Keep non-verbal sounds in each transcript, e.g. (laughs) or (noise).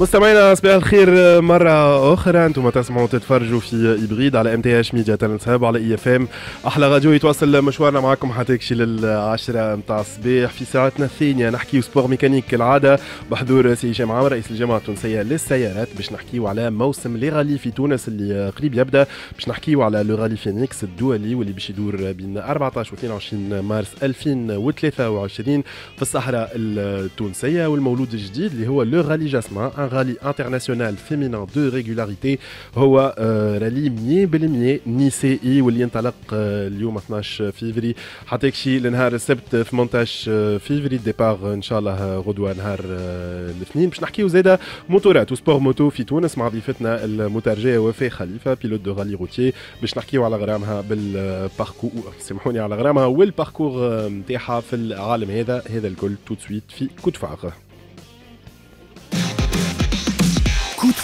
مستمعينا صباح الخير آه، مرة أخرى أنتم تسمعوا تتفرجوا في إبريد على ام تي اش ميديا هاب على اي اف ام أحلى راديو يتواصل مشوارنا معكم حتى للعشرة متاع الصباح في ساعتنا الثانية نحكيو سبور ميكانيك كالعادة بحضور سي هشام عام رئيس الجامعة التونسية للسيارات باش نحكيو على موسم لي غالي في تونس اللي قريب يبدا باش نحكيو على لو غالي فينيكس الدولي واللي باش يدور بين 14 و 22 مارس 2023 في الصحراء التونسية والمولود الجديد اللي هو لو غالي جاسمان رالي انترناسيونال فيمينان دو ريغولاريتي هو رالي 100% نسائي واللي انطلق اليوم 12 فيفري كشي لنهار السبت 18 فيفري ديبار ان شاء الله غدوه نهار الاثنين باش نحكيو زاده موتورات وسبور موتو في تونس مع ضيفتنا المترجيه وفاء خليفه بيلوت دو رالي روتيي باش نحكيو على غرامها بالباركور سامحوني على غرامها والباركور نتاعها في العالم هذا هذا الكل تو سويت في فاغ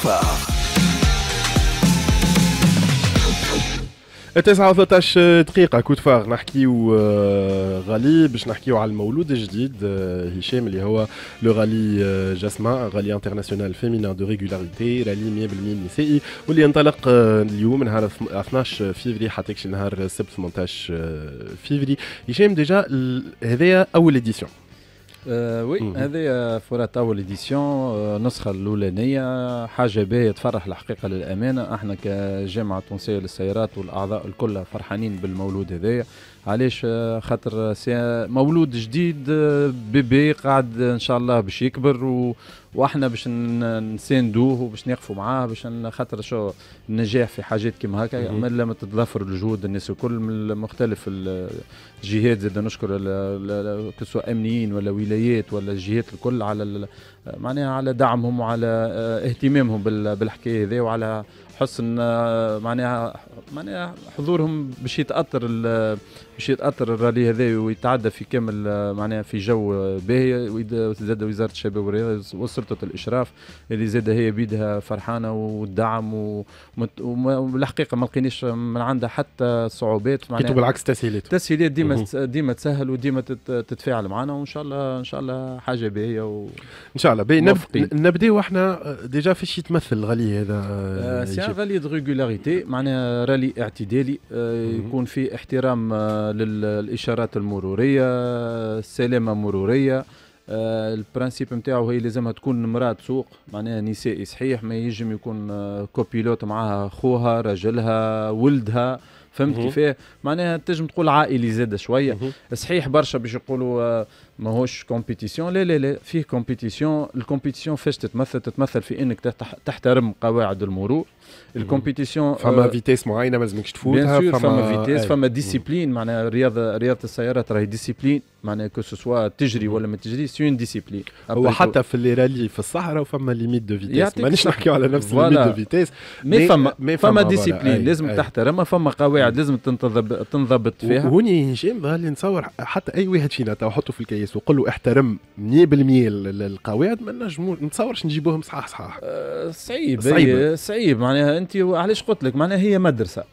phare. 9 13 دقيقة كود فار نحكيو آه، غالي باش نحكيو على المولود الجديد آه، هشام اللي هو لو غالي آه، جاسما غالي انترناسيونال فيمينان دو ريغولاريتي رالي 100% نسائي واللي انطلق اليوم نهار 12 فيفري حتى نهار السبت 18 فيفري هشام ديجا هذايا أول إديسيون آه وي هذه آه، فورا تاول اديسيون النسخه آه، الاولانيه حاجه باهيه تفرح الحقيقه للامانه احنا كجامعه تونسيه للسيارات والاعضاء الكل فرحانين بالمولود هذايا علاش آه، خاطر مولود جديد آه، بيبي قاعد ان شاء الله باش يكبر و... واحنا باش نساندوه وباش نقفوا معاه باش خاطر شو النجاح في حاجات كيما هكا ملا لما تتضافر الجهود الناس الكل من مختلف الجهات زاد نشكر سواء امنيين ولا ولايات ولا الجهات الكل على معناها على دعمهم وعلى آه، اهتمامهم بالحكايه هذه وعلى حسن آه، معناها معناها حضورهم باش يتاثر باش يتاثر الرالي هذا ويتعدى في كامل آه، معناها في جو باهي وزاد وزاره الشباب والرياضه وسلطه الاشراف اللي زاد هي بيدها فرحانه والدعم والحقيقه ما لقيناش من عندها حتى صعوبات معناها بالعكس تسهيلات تسهيلات ديما ديما تسهل وديما تتفاعل معنا وان شاء الله ان شاء الله حاجه باهيه و... ان شاء الله فوالا نبداو احنا آه، ديجا فاش يتمثل الغالي هذا آه، آه، سي غالي دو ريغولاريتي معناها رالي اعتدالي يكون فيه احترام للاشارات المروريه السلامه مروريه آه، البرانسيب نتاعو هي لازمها تكون مرأة تسوق معناها نسائي صحيح ما ينجم يكون آه، كوبيلوت معاها خوها رجلها ولدها فهمت كيفاه معناها تنجم تقول عائلي زاد شويه صحيح برشا باش يقولوا آه، ماهوش كومبيتيسيون لا لا لا فيه كومبيتيسيون الكومبيتيسيون فاش تتمثل تتمثل في انك تحترم قواعد المرور الكومبيتيسيون فما فيتيس معينه ما لازمكش تفوتها فما فما فيتيس فما ديسيبلين معناها رياضه رياضه السيارات راهي ديسيبلين معناها كو سوسوا تجري ولا ما تجري سي اون ديسيبلين هو حتى في اللي رالي في الصحراء فما ليميت دو فيتيس مانيش نحكي على نفس ليميت دو فيتيس مي فما فما ديسيبلين لازم تحترمها فما قواعد لازم تنضبط فيها هوني هشام ظهر لي نصور حتى اي واحد فينا تو حطه في الكيس وقول له احترم 100% القواعد ما نجموش نتصورش نجيبوهم صحاح صحاح صعيب صعيب معناها انت علاش قلت لك معناها هي مدرسه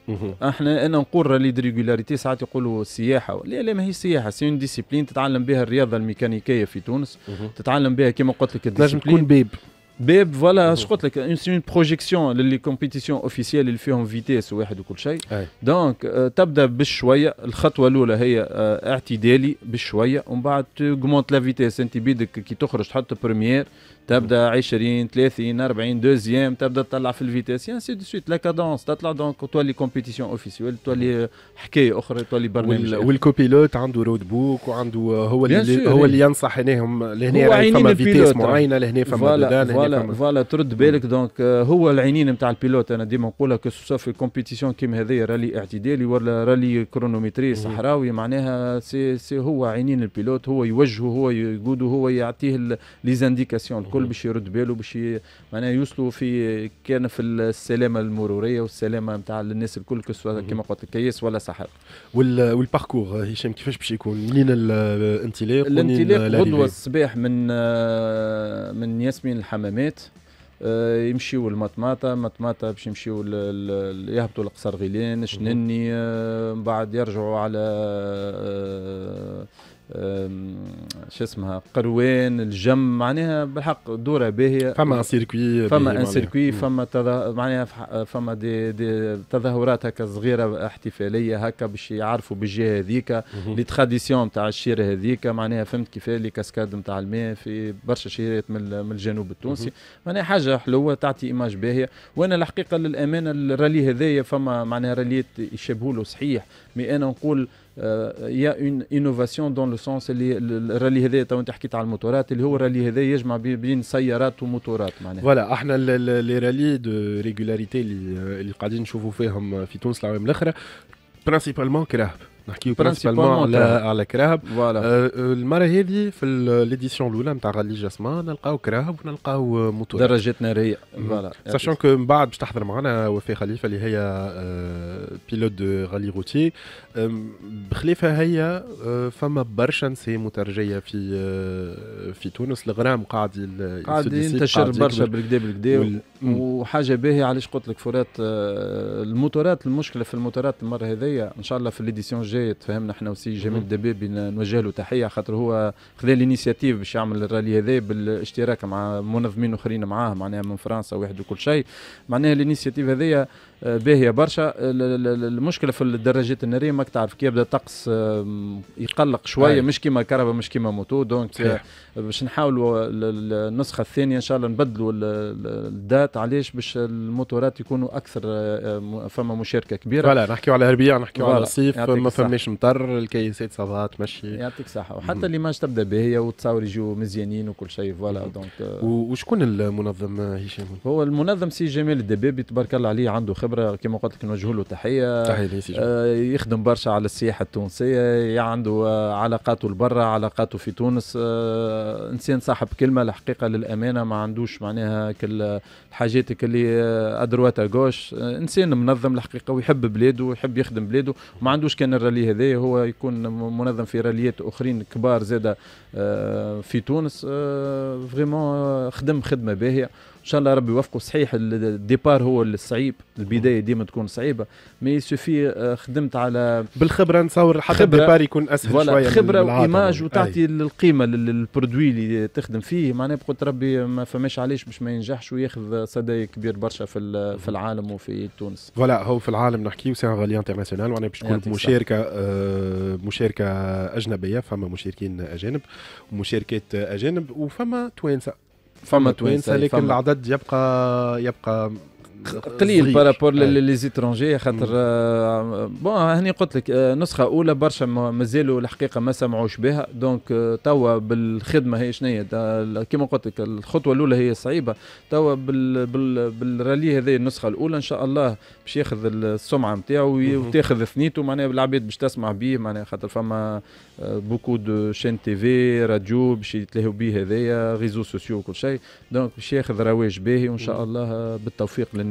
احنا انا نقول رالي دريغولاريتي ساعات يقولوا سياحه لا لا هي سياحه سي اون ديسيبلين تتعلم بها الرياضه الميكانيكيه في تونس تتعلم بها كما قلت لك لازم تكون بيب باب فوالا اش قلت لك اون اون بروجيكسيون للي كومبيتيسيون اوفيسيال اللي فيهم فيتيس واحد وكل شيء دونك آه، تبدا بالشويه الخطوه الاولى هي آه، اعتدالي بالشويه ومن بعد توغمونت لا فيتيس انت بيدك كي تخرج تحط بريمير تبدا 20 30 40 دوزيام تبدا تطلع في الفيتاس انسي دو سويت لا كادونس تطلع دونك تولي كومبيتيسيون اوفيسيول تولي حكايه اخرى تولي برنامج والكوبيلوت عنده رود بوك وعنده هو اللي هو اللي ينصح هناهم لهنا فما فيتاس معينه لهنا فما دودان فوالا فوالا ترد بالك دونك euh، هو العينين نتاع البيلوت انا ديما نقولها كو في كومبيتيسيون كيما هذايا رالي اعتدالي ولا رالي كرونومتري صحراوي معناها سي, سي هو عينين البيلوت هو يوجهه هو يقوده هو يعطيه لي زانديكاسيون الكل باش يرد باله باش معناها يوصلوا في كان في السلامه المروريه والسلامه نتاع الناس الكل كسوا كما قلت كياس ولا سحر وال والباركور هشام كيفاش باش يكون منين الانطلاق الانطلاق غدوه الصباح من آه، من ياسمين الحمامات آه، يمشيوا المطماطه مطماطه باش يمشيوا يهبطوا لقصر غيلان شنني آه، من بعد يرجعوا على شو اسمها قروين الجم معناها بالحق دوره باهيه فما سيركوي فما ان سيركوي فما معناها فما دي, دي تظاهرات هكا صغيره احتفاليه هكا باش يعرفوا بالجهه هذيك لي تراديسيون تاع الشيره هذيك معناها فهمت كيف لي كاسكاد نتاع الماء في برشا شيرات من, من الجنوب التونسي معناها حاجه حلوه تعطي ايماج باهيه وانا الحقيقه للامانه الرالي هذايا فما معناها راليات يشبهوا له صحيح مي انا نقول آه، يا اون انوفاسيون دون لو سونس اللي الرالي هذا تو انت حكيت على الموتورات اللي هو الرالي هذا يجمع بين سيارات وموتورات معناها فوالا احنا لي رالي دو ريغولاريتي اللي آه، قاعدين نشوفوا فيهم في تونس العوام الاخرى برانسيبالمون كراهب نحكيو برانسيبالمون على على كراهب آه،, آه المره هذه في ليديسيون الاولى نتاع غالي جاسمان نلقاو كراهب ونلقاو موتور درجات ناريه فوالا ساشون كو من بعد باش تحضر معنا وفاء خليفه اللي هي آه بيلوت دو غالي روتي آه بخلافها هي فما برشا نساء مترجيه في آه، في تونس الغرام قاعد آه، قاعد ينتشر برشا بالكدا بالكدا وحاجه باهيه علاش قلت لك فرات الموتورات المشكله في الموتورات المره هذيا ان شاء الله في ليديسيون جاي تفهمنا احنا وسي جميل دبابي نوجه له تحيه خاطر هو خذا الانيسياتيف باش يعمل الرالي هذا بالاشتراك مع منظمين اخرين معاه معناها من فرنسا واحد وكل شيء معناها الانيسياتيف هذايا باهيه برشا المشكله في الدراجات الناريه ماك تعرف كي يبدا طقس يقلق شويه مش كيما كهرباء مش كيما موتو دونك باش نحاولوا النسخه الثانيه ان شاء الله نبدلوا الدات علاش باش الموتورات يكونوا اكثر فما مشاركه كبيره فوالا نحكيو على ربيع نحكيو على الصيف ما فماش مطر الكيسات صافا تمشي يعطيك الصحه وحتى ليماج تبدا باهيه والتصاور يجيو مزيانين وكل شيء فوالا دونك آه. وشكون المنظم هشام هو المنظم سي جمال الدبابي تبارك الله عليه عنده خبره خبره كما قلت لك نوجه له تحيه تحيه آه يخدم برشا على السياحه التونسيه عنده آه علاقاته لبرا علاقاته في تونس آه انسان صاحب كلمه الحقيقه للامانه ما عندوش معناها كل الحاجات اللي ادرواتا جوش آه، انسان منظم الحقيقه ويحب بلاده ويحب يخدم بلاده ما عندوش كان الرالي هذا هو يكون منظم في راليات اخرين كبار زاده آه، في تونس فريمون آه، خدم خدمه باهيه ان شاء الله ربي يوفقه صحيح الديبار هو الصعيب البدايه ديما تكون صعيبه مي سوفي آه، خدمت على بالخبره نصور حتى الديبار يكون اسهل ولا شويه خبره وايماج وتعطي أي. القيمه للبرودوي اللي تخدم فيه معناها بقول ربي ما فماش علاش باش ما ينجحش وياخذ صدى كبير برشا في في العالم وفي تونس فوالا هو في العالم نحكي سي ان غالي انترناسيونال وانا باش تكون مشاركه آه مشاركه اجنبيه فما مشاركين اجانب ومشاركات اجانب وفما توانسه فما توانسه لكن العدد يبقى يبقى قليل بارابور لي زيترونجي خاطر آه، بون هني قلت لك آه، نسخه اولى برشا مازالوا الحقيقه ما سمعوش بها دونك آه، توا بالخدمه هي شنو هي كيما قلت لك الخطوه الاولى هي صعيبه توا بالرالي هذه النسخه الاولى ان شاء الله باش ياخذ السمعه نتاعو وتاخذ ثنيته معناها العباد باش تسمع به معناها خاطر فما بوكو دو شين تي في راديو باش يتلهوا به هذايا ريزو سوسيو وكل شيء دونك باش ياخذ رواج باهي وان شاء الله بالتوفيق للناس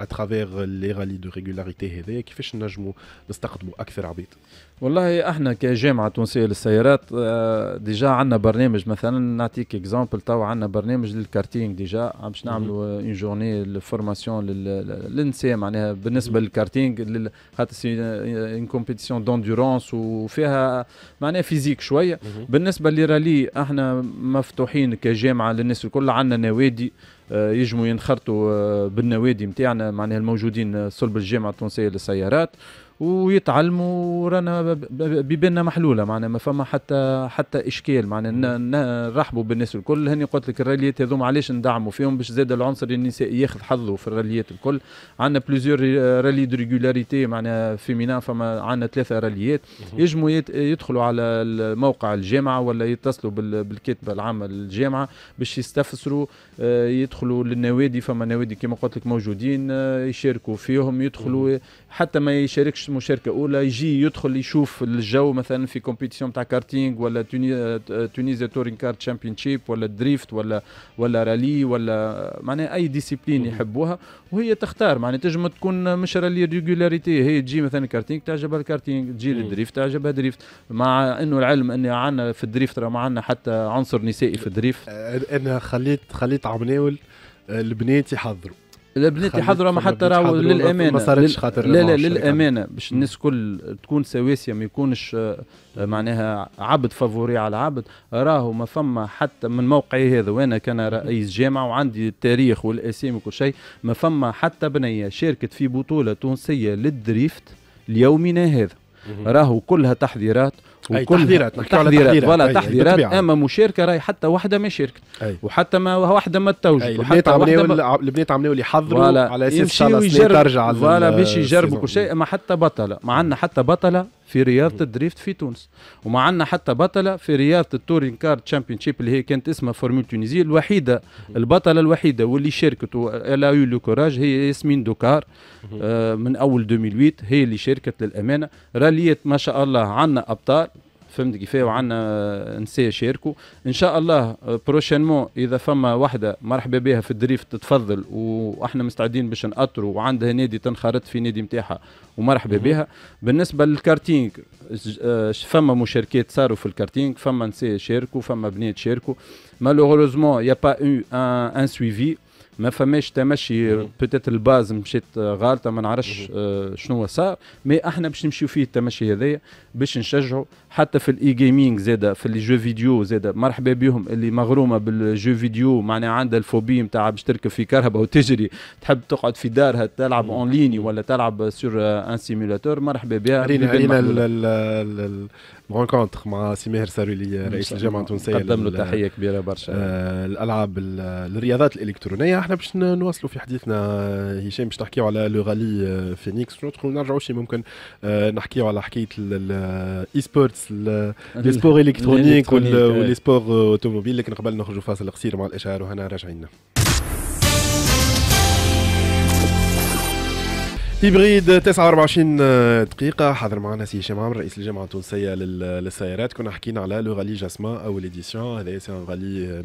اترافيغ لي رالي دو ريغولاريتي هذايا كيفاش نجموا نستقدموا اكثر عبيد والله احنا كجامعه تونسيه للسيارات آه، ديجا عندنا برنامج مثلا نعطيك اكزامبل تو عندنا برنامج للكارتينغ ديجا باش نعملوا اون جورني فورماسيون للنساء معناها بالنسبه للكارتينغ خاطر سي اون كومبيتيسيون دوندورونس وفيها معناها فيزيك شويه بالنسبه للرالي احنا مفتوحين كجامعه للناس الكل عندنا نوادي آه، يجموا ينخرطوا آه، بالنوادي نتاعنا معناها الموجودين آه، صلب الجامعه التونسيه للسيارات ويتعلموا ورانا ببنا محلوله معنا ما فما حتى حتى اشكال معنا نرحبوا بالناس الكل هني قلت لك الراليات هذوما علاش ندعموا فيهم باش زاد العنصر النسائي ياخذ حظه في الراليات الكل عندنا بليزيور رالي دو ريغولاريتي معنا فيمينا فما عندنا ثلاثه راليات يجموا يدخلوا على موقع الجامعه ولا يتصلوا بالكتبه العامه للجامعه باش يستفسروا آه، يدخلوا للنوادي فما نوادي كما قلت لك موجودين آه، يشاركوا فيهم يدخلوا حتى ما يشاركش مشاركه اولى يجي يدخل يشوف الجو مثلا في كومبيتيسيون تاع كارتينغ ولا تونيزيا تورين كار شيب ولا دريفت ولا ولا رالي ولا معناها اي ديسيبلين يحبوها وهي تختار معناها تنجم تكون مش رالي ريغولاريتي هي تجي مثلا كارتينغ تعجبها الكارتينغ تجي للدريفت تعجبها دريفت مع انه العلم ان عندنا في الدريفت راه ما عندنا حتى عنصر نسائي في الدريفت انا خليت خليت عمناول آه، البنات يحضروا البنات ما حتى راهو للامانه ما صارتش خاطر لا لا للامانه باش الناس الكل تكون سواسيه ما يكونش آه، آه، معناها عبد فافوري على عبد راهو ما فما حتى من موقعي هذا وانا كان رئيس جامعه وعندي التاريخ والاسامي وكل شيء ما فما حتى بنيه شاركت في بطوله تونسيه للدريفت ليومنا هذا راهو كلها تحضيرات وكل تحذيرات تحذيرات ولا تحذيرات اما مشاركه راهي حتى واحده ما شاركت وحتى ما واحده ما تتوجد وحتى واحده البنات عملوا اللي يحضروا على اساس خلاص ترجع فوالا باش يجربوا كل شيء اما حتى بطله ما عندنا حتى بطله في رياضه الدريفت في تونس وما عندنا حتى بطله في رياضه التورين كارد تشامبيون شيب اللي هي كانت اسمها فورمول تونيزية الوحيده البطله الوحيده واللي شاركت ولا يو لو كوراج هي ياسمين دوكار آه، من اول 2008 هي اللي شاركت للامانه راليت ما شاء الله عندنا ابطال فهمت كيفاه وعندنا نساء شاركوا ان شاء الله بروشينمون اذا فما وحده مرحبا بها في الدريف تتفضل واحنا مستعدين باش نأطروا وعندها نادي تنخرط في نادي نتاعها ومرحبا بها بالنسبه للكارتينج آه، فما مشاركات صاروا في الكارتينج فما نساء شاركوا فما بنات شاركوا مالوغوزمون يا با ان سويفي ما فماش تمشي بوتيت الباز مشيت غالطه ما نعرفش آه، شنو صار مي احنا باش نمشيو فيه التمشي هذايا باش نشجعوا حتى في الاي جيمنج زاده في الجو فيديو زاده مرحبا بهم اللي مغرومه بالجو فيديو معناها عندها الفوبي نتاع باش تركب في كرهبه وتجري تحب تقعد في دارها تلعب اون ليني ولا تلعب سور ان سيمولاتور مرحبا بها رينا رينا رونكونتر مع سي ماهر سارولي رئيس الجامعه التونسيه قدم له تحيه كبيره برشا آه الالعاب الرياضات الالكترونيه احنا باش نواصلوا في حديثنا هشام باش نحكيو على لو غالي آه، فينيكس نرجعوا شي ممكن آه نحكيو على حكايه الاي سبورتس (laughs) لي سبور الكترونيك ولي آه. سبور اوتوموبيل لكن قبل نخرجوا فاصل قصير مع الاشعار وهنا راجعين هبريد 29 آه، دقيقة حاضر معنا سي هشام عامر رئيس الجامعة التونسية للسيارات كنا حكينا على لو غالي جاسما أو ليديسيون هذا سي ان غالي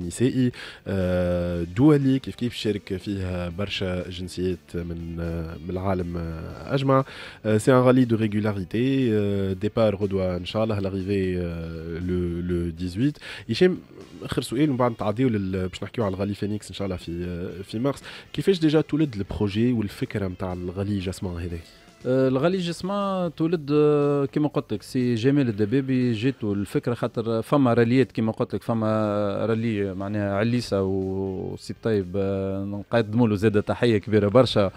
100% نسائي آه، دولي كيف كيف شارك فيه برشا جنسيات من آه، العالم أجمع سي ان غالي دو ريغولاريتي ديبار غدوة إن شاء الله لاغيفي لو لو 18 هشام آخر سؤال ومن بعد نتعديو باش نحكيو على الغالي فينيكس إن شاء الله في في مارس كيفاش ديجا تولد البروجي والفكرة نتاع الغلي الغليج اسمها هذاك آه، الغليج تولد آه، كيما قلت لك سي جمال الدبابي جاتو الفكره خاطر فما راليات كيما قلت لك فما رالي معناها عليسه وسي طيب آه، نقدموا له زاده تحيه كبيره برشا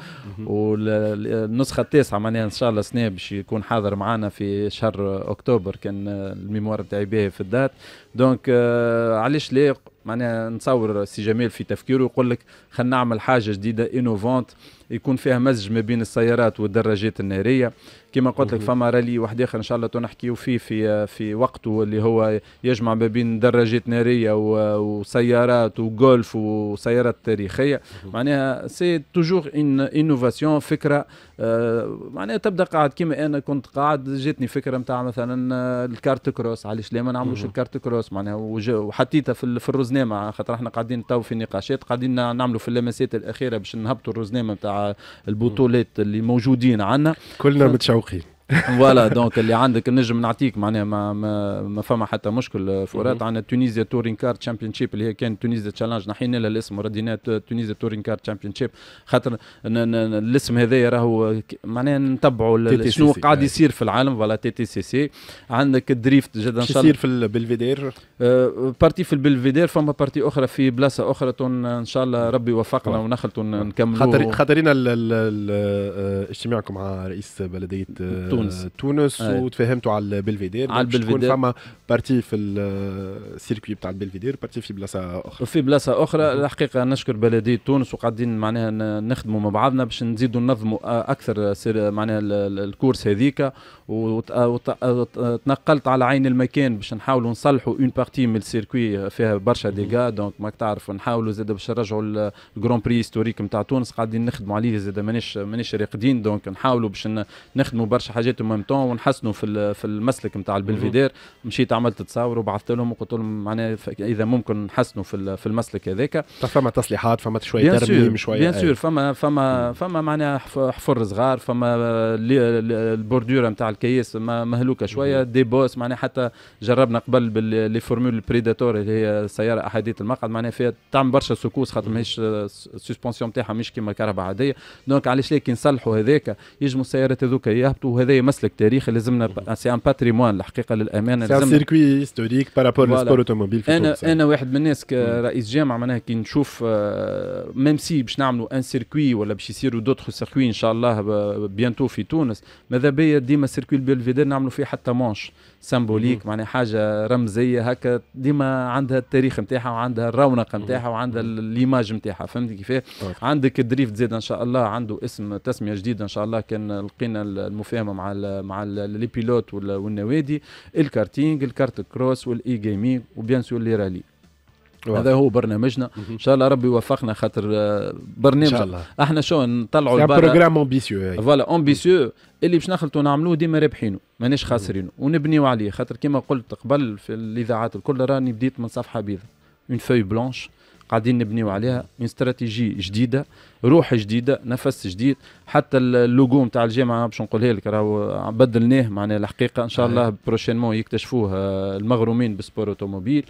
والنسخه التاسعه معناها ان شاء الله سنة باش يكون حاضر معنا في شهر اكتوبر كان الميموار تاعي به في الدات دونك علاش لا معناها نصور سي جمال في تفكيره يقول لك خلينا نعمل حاجه جديده انوفونت يكون فيها مزج ما بين السيارات والدراجات الناريه كما قلت لك فما رالي واحد اخر ان شاء الله تنحكيو فيه في في وقته اللي هو يجمع ما بين دراجات ناريه وسيارات وجولف وسيارات تاريخيه معناها سي توجور ان انوفاسيون فكره آه معناها تبدا قاعد كيما انا كنت قاعد جاتني فكره نتاع مثلا آه، الكارت كروس علاش لا ما نعملوش الكارت كروس معناها وحطيتها في, في الرزنامه خاطر احنا قاعدين تو في نقاشات قاعدين نعملوا في اللمسات الاخيره باش نهبطوا الرزنامه نتاع البطولات اللي موجودين عندنا كلنا متشوقين فوالا دونك اللي عندك نجم نعطيك معناها ما, ما, ما فما حتى مشكل فورات عندنا تونيزيا تورين كار تشامبيون شيب اللي هي كان تونيزيا تشالنج نحينا لها الاسم وردينا تونيزيا تورين كار تشامبيون شيب خاطر الاسم هذايا راهو معناها نتبعوا شنو آه. قاعد يصير في العالم فوالا تي تي سي سي عندك الدريفت جدا ان شاء الله يصير في البلفيدير بارتي آه، في البلفيدير فما بارتي اخرى في بلاصه اخرى ان شاء الله ربي يوفقنا ونخلطوا نكملوا خاطر خاطرين آه، اجتماعكم مع رئيس بلديه طيب. تونس آه، تونس آه. وتفاهمتوا على البلفيدير على البلفيدير فما بارتي في السيركوي آه، بتاع البلفيدير بارتي في بلاصه اخرى في بلاصه اخرى الحقيقه نشكر بلديه تونس وقاعدين معناها نخدموا مع بعضنا باش نزيدوا ننظموا آه، اكثر معناها الكورس هذيك وتنقلت على عين المكان باش نحاولوا نصلحوا اون بارتي من السيركوي فيها برشا ديغا دونك ماك تعرف نحاولوا زاد باش نرجعوا الجران بري هيستوريك نتاع تونس قاعدين نخدموا عليه زاد مانيش مانيش راقدين دونك نحاولوا باش نخدموا برشا حاجات حاجات ميم تون ونحسنوا في في المسلك نتاع البلفيدير مشيت عملت تصاور وبعثت لهم وقلت لهم معناها اذا ممكن نحسنوا في في المسلك هذاك فما تصليحات فما شويه ترميم شويه بيان سور فما فما فما معناها حفر صغار فما البوردوره نتاع الكياس مهلوكه شويه دي بوس معناها حتى جربنا قبل باللي فورمول بريداتور اللي هي سياره احاديه المقعد معناها فيها تعمل برشا سكوس خاطر ماهيش السسبونسيون نتاعها مش كيما كهرباء عاديه دونك علاش كي نصلحوا هذاك يجموا السيارات هذوك يهبطوا وهذا هذا مسلك تاريخي لازمنا سي ان باتريمون الحقيقه للامانه لازمنا سيركوي هيستوريك بارابور لسبور اوتوموبيل في انا انا واحد من الناس كرئيس جامعه معناها كي نشوف ميم آه، سي باش نعملوا ان سيركوي ولا باش يصيروا دوتر سيركوي ان شاء الله بيانتو في تونس ماذا بيا ديما سيركوي البلفيدير نعملوا فيه حتى مونش سامبوليك معناها حاجه رمزيه هكا ديما عندها التاريخ نتاعها وعندها الرونق نتاعها وعندها ليماج نتاعها فهمت كيفاه عندك دريفت زيد ان شاء الله عنده اسم تسميه جديده ان شاء الله كان لقينا المفاهمه مع مع الـ مع لي بيلوت والنوادي الكارتينغ الكارت كروس والاي جيمنج وبيان سور لي رالي هذا هو برنامجنا ان شاء الله ربي يوفقنا خاطر آه، برنامج إن شاء الله. احنا شو نطلعوا البرا بروجرام امبيسيو فوالا امبيسيو اللي باش نخلطوا نعملوه ديما رابحينه ماناش خاسرينه ونبنيو عليه خاطر كما قلت قبل في الاذاعات الكل راني بديت من صفحه بيضاء اون فوي بلانش قاعدين نبنيو عليها من استراتيجي جديده روح جديده نفس جديد حتى اللوجو نتاع الجامعه باش نقولها لك راهو بدلناه معناها الحقيقه ان شاء آه. الله بروشينمون يكتشفوه آه، المغرومين بالسبور اوتوموبيل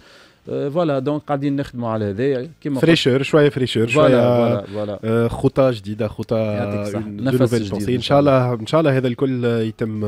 فوالا دونك قاعدين نخدموا على هذايا كيما فريشور شويه فريشور شويه فوالا خطى جديده خطى نفس جديد ان شاء الله ان شاء الله هذا الكل يتم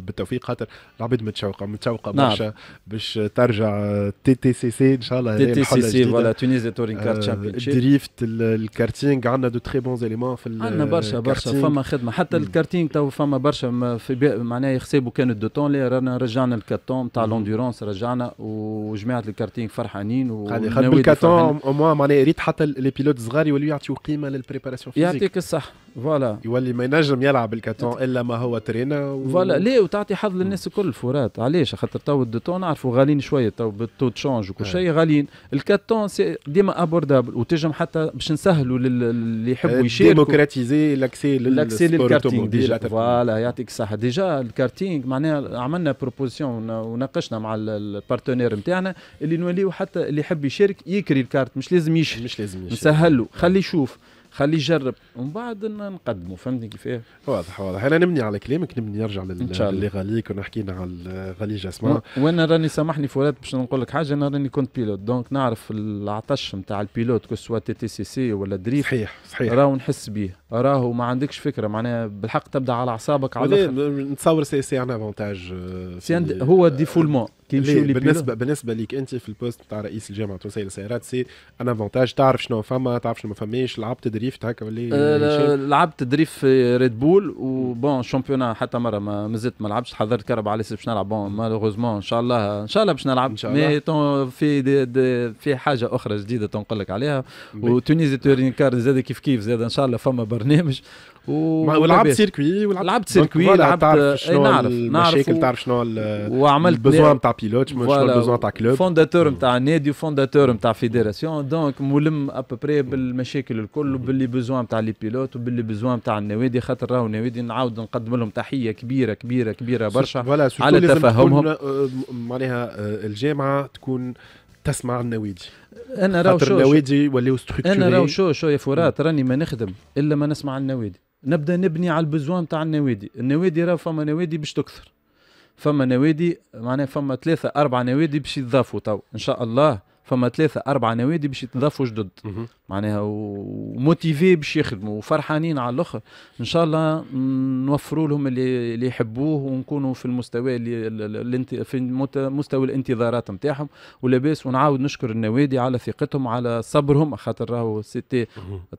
بالتوفيق خاطر العباد متشوقه متشوقه برشا باش ترجع تي تي سي سي ان شاء الله تي تي سي سي فوالا تونيز تورين كارت شامبيون الدريفت الكارتينغ عندنا دو تري بون زيليمون في عندنا برشا برشا فما خدمه حتى الكارتينغ تو فما برشا في معناها يحسبوا كانوا دو تون رانا رجعنا الكارتون تاع لوندورونس رجعنا وجماعه الكارتينغ قاعدين فرحانين و قاعدين بالكاتون او موان معناها ريت حتى لي بيلوت صغار يوليو يعطيو قيمه للبريباراسيون فيزيك يعطيك الصح فوالا يولي ما ينجم يلعب الكاتون الا ما هو ترينا و... فوالا ليه وتعطي حظ للناس الكل فورات علاش خاطر تو الدوتون نعرفوا غاليين شويه تو بالتو تشونج وكل آه. شيء غاليين الكاتون ديما ابوردابل وتجم حتى باش نسهلوا اللي يحبوا آه، يشاركوا ديموكراتيزي لاكسي لاكسي للكارتينغ ديجا فوالا يعطيك الصحه ديجا الكارتينغ معناها عملنا بروبوزيسيون وناقشنا مع البارتنير نتاعنا اللي نوليو حتى اللي يحب يشارك يكري الكارت مش لازم يشري مش لازم يشري نسهل له خليه يشوف خليه يجرب ومن بعد نقدمه فهمتني كيف إيه؟ واضح واضح انا نبني على كلامك نبني نرجع للي غاليك ونحكينا على غالي جاسمان وانا راني سامحني فؤاد باش نقول لك حاجه انا راني كنت بيلوت دونك نعرف العطش نتاع البيلوت كو سوا تي تي سي سي ولا دريف صحيح صحيح راهو نحس بيه راهو ما عندكش فكره معناها بالحق تبدا على اعصابك على نتصور سي سي ان افونتاج آه، هو ديفولمون كيمشيو لي بالنسبه بالنسبه ليك انت في البوست تاع رئيس الجامعه التونسيه للسيارات سي ان افونتاج تعرف شنو فما تعرف شنو ما فماش لعبت دريفت هكا ولا أه لعبت دريف في ريد بول وبون شامبيون حتى مره ما زلت ما لعبتش حضرت كرب على باش نلعب بون مالوغوزمون ان شاء الله ان شاء الله باش نلعب ان شاء الله مي في دي دي في حاجه اخرى جديده تنقول لك عليها وتونيزي تورين كار زاد كيف كيف زاد ان شاء الله فما برنامج ولعبت سيركوي ولعبت لعبت سيركوي لعبت تعرف إيه، شنو المشاكل تعرف شنو وعملت البزوان تاع بيلوت شنو البزوان تاع كلوب فونداتور نتاع نادي وفونداتور نتاع فيدراسيون دونك ملم ابري بالمشاكل الكل mm. وباللي بزوان تاع لي بيلوت وباللي بزوان تاع النوادي خاطر راهو النوادي نعاود نقدم لهم تحيه كبيره كبيره كبيره برشا على تفهمهم آه، معناها آه، الجامعه تكون تسمع النوادي انا راهو شو النوادي ولاو انا راهو شو شو يا فرات mm. راني ما نخدم الا ما نسمع النوادي نبدا نبني على البزوان تاع النوادي النوادي راه فما نوادي باش تكثر فما نوادي معناها فما ثلاثة أربعة نوادي باش يتضافوا تو إن شاء الله فما ثلاثة أربعة نوادي باش يتضافوا جدد معناها وموتيفي باش يخدموا وفرحانين على الاخر ان شاء الله نوفروا لهم اللي, اللي يحبوه ونكونوا في المستوى اللي, في مستوى الانتظارات نتاعهم ولاباس ونعاود نشكر النوادي على ثقتهم على صبرهم خاطر راهو سيتي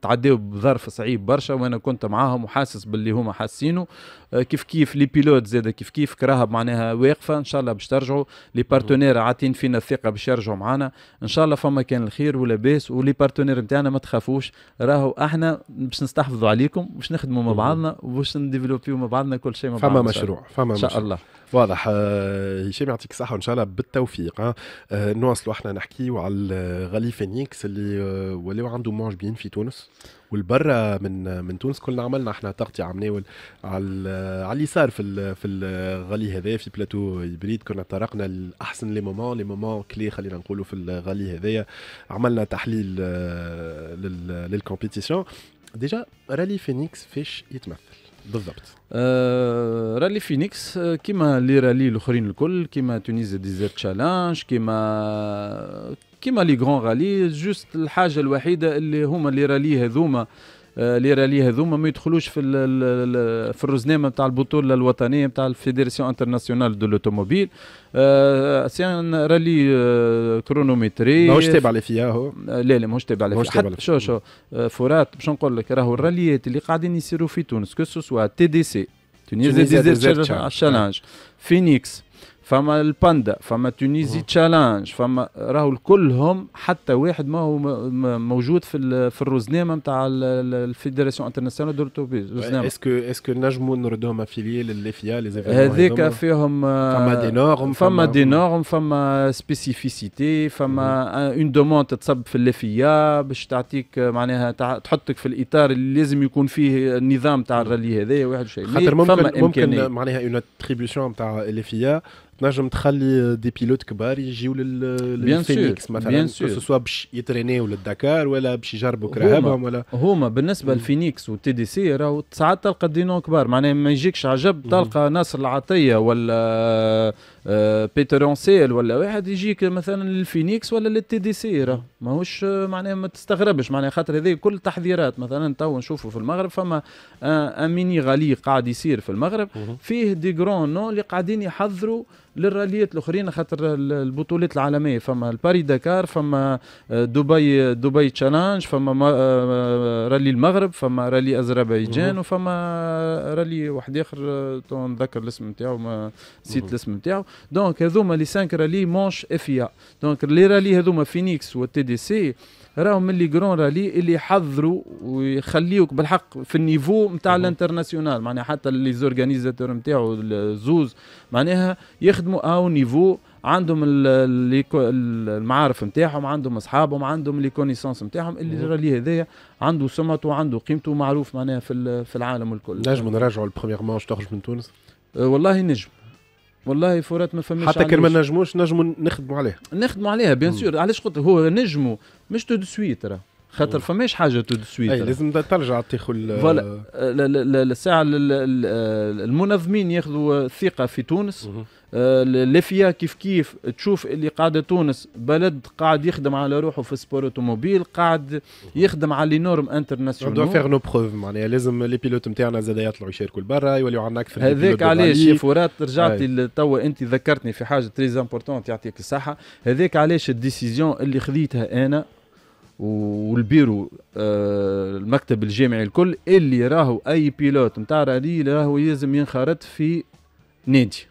تعداو بظرف صعيب برشا وانا كنت معاهم وحاسس باللي هما حاسينه آه، كيف كيف لي بيلوت زاد كيف كيف كراهب معناها واقفه ان شاء الله باش ترجعوا لي بارتنير عاطين فينا الثقه باش يرجعوا معنا ان شاء الله فما كان الخير ولاباس ولي بارتنير نتاعنا تاعنا ما تخافوش راهو احنا باش نستحفظوا عليكم باش نخدموا مع بعضنا وباش نديفلوبيو مع بعضنا كل شيء مع بعضنا فما مشروع فما ان شاء الله واضح آه، هشام يعطيك الصحه وان شاء الله بالتوفيق آه، نواصلوا احنا نحكيو على آه، غالي فينيكس اللي ولاو عنده معجبين في تونس والبرة من من تونس كلنا عملنا احنا تغطيه عم ناول على على اليسار في في الغالي هذايا في بلاتو هبريد كنا طرقنا لاحسن لي مومون لي مومون كلي خلينا نقولوا في الغالي هذايا عملنا تحليل آه، للكومبيتيسيون ديجا رالي فينيكس فيش يتمثل بالضبط آه رالي آه، فينيكس كيما لي رالي الاخرين الكل كيما تونيز ديزير تشالنج كيما كيما لي غران رالي جوست الحاجه الوحيده اللي هما لي رالي هذوما آه، لي رالي هذوما ما يدخلوش في في الرزنامه نتاع البطوله الوطنيه نتاع الفيدراسيون انترناسيونال دو لوتوموبيل آه، سي ان رالي آه، كرونومتري ماهوش تابع فيها هو لا لا ماهوش تابع لي فيها شو شو فرات باش نقول لك راهو الراليات اللي قاعدين يصيروا في تونس كو سوا تي دي سي تونيزيا ديزيرت تشالنج فينيكس فما الباندا فما تونيزي تشالنج فما راهو كلهم حتى واحد ما هو موجود في في الروزنامه نتاع الفيدراسيون انترناسيونال دو الروزنامه اسكو اسكو نجموا نردوهم افيليي للافيا هذيك فيهم آه، فما دي نورم فما دي نورم فما سبيسيفيسيتي فما اون دوموند تتصب في الافيا باش تعطيك آه، معناها تحطك في الاطار اللي لازم يكون فيه النظام تاع الرالي هذايا واحد شيء خاطر ممكن ممكن معناها اون اتريبيسيون نتاع الافيا تنجم تخلي دي بيلوت كبار يجيو للفينيكس مثلا بيان سواء باش يترينيو للدكار ولا باش يجربوا كرهابهم ولا هما بالنسبه للفينيكس والتي دي سي راهو ساعات تلقى دينو كبار معناها ما يجيكش عجب تلقى ناصر العطيه ولا آه، آه، بيتر اونسيل ولا واحد يجيك مثلا للفينيكس ولا للتي دي سي راه ماهوش آه، معناها ما تستغربش معناها خاطر هذه كل تحذيرات مثلا تو نشوفوا في المغرب فما اميني غالي قاعد يصير في المغرب فيه دي جرون نو اللي قاعدين يحذروا للراليات الاخرين خاطر البطولات العالميه فما الباري داكار فما آه، دبي آه، دبي تشالنج فما آه، رالي المغرب فما رالي اذربيجان وفما رالي واحد اخر نذكر الاسم نتاعو ما نسيت الاسم نتاعو دونك هذوما لي 5 رالي مونش افيا دونك لي رالي هذوما فينيكس والتي دي سي راهم اللي جرون رالي اللي يحضروا ويخليوك بالحق في النيفو نتاع الانترناسيونال معناها حتى لي زورغانيزاتور نتاعو الزوز معناها يخدموا او نيفو عندهم المعارف نتاعهم عندهم اصحابهم عندهم لي كونيسونس نتاعهم اللي رالي هذايا عنده سمعته وعنده قيمته معروف معناها في في العالم الكل نجم نراجعوا البروميير مانش تخرج من تونس أه، والله نجم والله فورات ما فماش حتى كان ما نجموش نجموا نخدموا عليها نخدموا عليها بيان سور علاش قلت هو نجموا مش تو دو سويت راه خاطر فماش حاجه تو دو سويت اي لازم ترجع تاخذ فوالا الساعه المنظمين ياخذوا الثقه في تونس آه، ليفيا كيف كيف تشوف اللي قاعده تونس بلد قاعد يخدم على روحه في سبور اوتوموبيل قاعد يخدم على لي نورم انترناسيونال دو فيغ نو بروف معناها لازم لي بيلوت نتاعنا زاد يطلعوا يشاركوا لبرا يوليو عندنا اكثر هذاك علاش يا فرات رجعتي توا انت ذكرتني في حاجه تري امبورتونت يعطيك الصحه هذاك علاش الديسيزيون اللي خذيتها انا والبيرو آه، المكتب الجامعي الكل اللي راهو اي بيلوت نتاع رالي راهو لازم ينخرط في نادي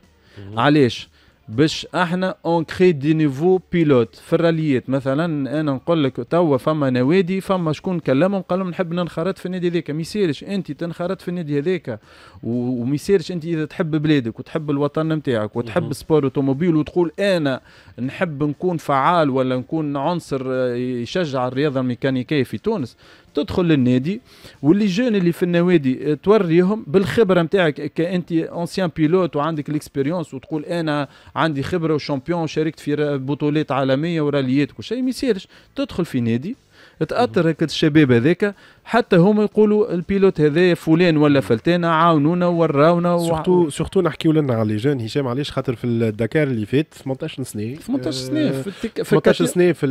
علاش باش احنا اون كري دي نيفو بيلوت في الراليات مثلا انا نقول لك توا فما نوادي فما شكون كلمهم قال لهم نحب ننخرط في النادي هذاك ما يسيرش انت تنخرط في النادي هذاك وما يسيرش انت اذا تحب بلادك وتحب الوطن نتاعك وتحب سبور اوتوموبيل وتقول انا نحب نكون فعال ولا نكون عنصر يشجع الرياضه الميكانيكيه في تونس تدخل للنادي واللي جون اللي في النوادي آه، توريهم بالخبره نتاعك كانت اونسيان بيلوت وعندك الاكسبيريونس وتقول انا عندي خبره وشامبيون وشاركت في بطولات عالميه وراليات وكل شيء ما يصيرش تدخل في نادي تاثر هكا الشباب هذاك حتى هما يقولوا البيلوت هذا فلان ولا فلتان عاونونا وراونا سورتو سورتو نحكيو لنا على لي جون هشام علاش خاطر في الدكار اللي فات 18 سنه 18 آه، سنه في 18 سنه في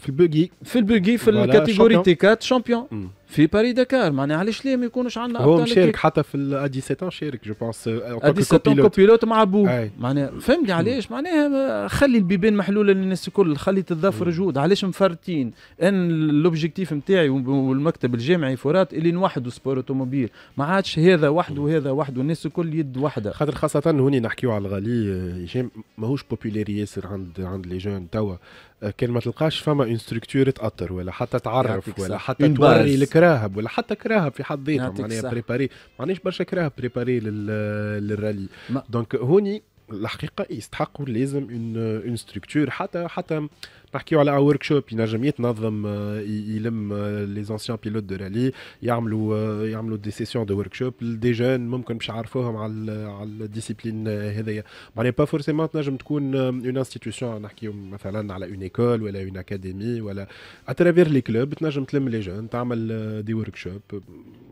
في البوغي في البوغي في الكاتيجوري تي 4 شامبيون في باري دكار معناها علاش ليه ما يكونوش عندنا هو مشارك حتى في الادي سيتون شارك جو بونس ادي سيتون كوبيلوت مع بو معناها فهمني علاش معناها خلي البيبان محلوله للناس الكل خلي تظافر جهود علاش مفرتين ان لوبجيكتيف نتاعي والمكتب الجامعي فرات اللي نوحدوا سبور اوتوموبيل ما عادش هذا وحده وهذا وحده الناس الكل يد واحده خاطر خاصه هوني نحكيو على الغالي هشام آه، ماهوش بوبيلير ياسر عند عند لي جون توا آه، كان ما تلقاش فما اون ستركتور تاثر ولا حتى تعرف ولا حتى توري لك كراهب ولا حتى كراهب في حد ذاتهم معناها بريباري معناش برشا كراهب بريباري للرالي دونك هوني الحقيقه يستحقوا لازم اون اون ستركتور حتى حتى نحكيو على ورك شوب ينجم يتنظم يلم لي زونسيان بيلوت دو رالي يعملوا يعملوا دي سيسيون دو ورك شوب دي جون ممكن باش يعرفوهم على على الديسيبلين هذايا معناها با فورسيمون تنجم تكون اون انستيتيوشن نحكيو مثلا على اون ايكول ولا اون اكاديمي ولا اترافير لي كلوب تنجم تلم لي جون تعمل دي ورك شوب